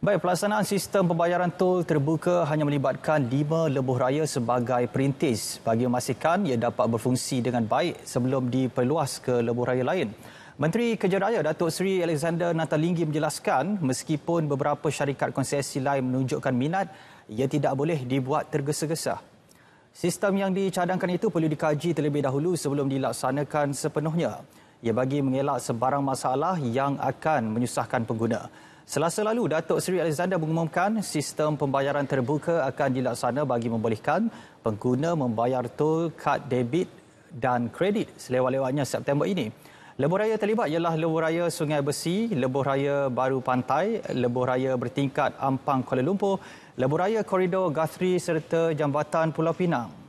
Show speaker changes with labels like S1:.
S1: Baik, pelaksanaan sistem pembayaran tol terbuka hanya melibatkan lima lebuh raya sebagai perintis bagi memastikan ia dapat berfungsi dengan baik sebelum diperluas ke lebuh raya lain. Menteri Kerja Raya Datuk Seri Alexander Natalinggi menjelaskan meskipun beberapa syarikat konsesi lain menunjukkan minat, ia tidak boleh dibuat tergesa-gesa. Sistem yang dicadangkan itu perlu dikaji terlebih dahulu sebelum dilaksanakan sepenuhnya. Ia bagi mengelak sebarang masalah yang akan menyusahkan pengguna. Selasa lalu, Datuk Seri Alexander mengumumkan sistem pembayaran terbuka akan dilaksana bagi membolehkan pengguna membayar tol, kad debit dan kredit selewat-lewatnya September ini. Lebuh raya terlibat ialah Lebuh Raya Sungai Besi, Lebuh Raya Baru Pantai, Lebuh Raya Bertingkat Ampang Kuala Lumpur, Lebuh Raya Koridor Guthrie serta Jambatan Pulau Pinang.